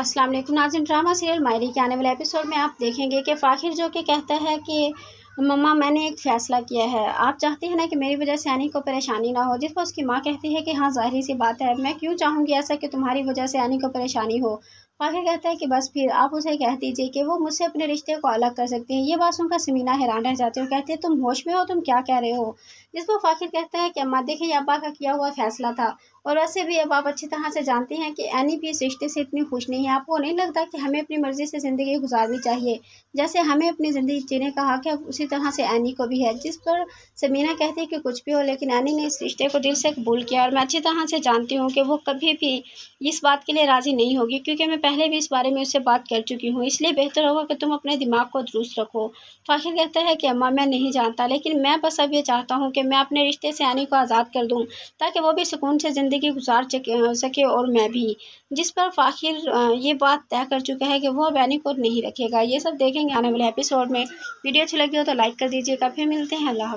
अस्सलाम वालेकुम नाजिन drama serial मायरी के आने वाले एपिसोड में आप देखेंगे कि फ़ाखिर जो कि कहता है कि मम्मा मैंने एक फ़ैसला किया है आप चाहते हैं ना कि मेरी वजह से आनी को परेशानी ना हो जिस पर उसकी माँ कहती है कि हाँ ज़ाहिर सी बात है मैं क्यों चाहूँगी ऐसा कि तुम्हारी वजह से आनी को परेशानी हो फ़ाखिर कहता है कि बस फिर आप उसे कह दीजिए कि वो मुझसे अपने रिश्ते को अलग कर सकते हैं ये बात सुनकर समीना हैरान रह जाती है और कहते हैं तुम होश में हो तुम क्या कह रहे हो जिस पर फाखिर कहता है कि अम्मा देखें अब्बा का किया हुआ फैसला था और वैसे भी अब आप अच्छी तरह से जानते हैं कि एनी भी इस रिश्ते से इतनी खुश नहीं है आपको नहीं लगता कि हमें अपनी मर्ज़ी से ज़िंदगी गुजारनी चाहिए जैसे हमें अपनी ज़िंदगी जीने का हक है उसी तरह से एनी को भी है जिस पर समीना कहती है कि कुछ भी हो लेकिन एनी ने इस रिश्ते को दिल से कबूल किया और मैं अच्छी तरह से जानती हूँ कि वो कभी भी इस बात के लिए राज़ी नहीं होगी क्योंकि मैं पहले भी इस बारे में उससे बात कर चुकी हूँ इसलिए बेहतर होगा कि तुम अपने दिमाग को दुरुस्त रखो फाखिर तो कहता है कि अम्मा मैं नहीं जानता लेकिन मैं बस अब ये चाहता हूँ कि मैं अपने रिश्ते से आने को आज़ाद कर दूँ ताकि वो भी सुकून से ज़िंदगी गुजार सके और मैं भी जिस पर फाखिर ये बात तय कर चुका है कि वो अब को नहीं रखेगा ये सब देखेंगे आने वाले एपिसोड में वीडियो अच्छी लगी हो तो लाइक कर दीजिएगा फिर मिलते हैं अल्लाह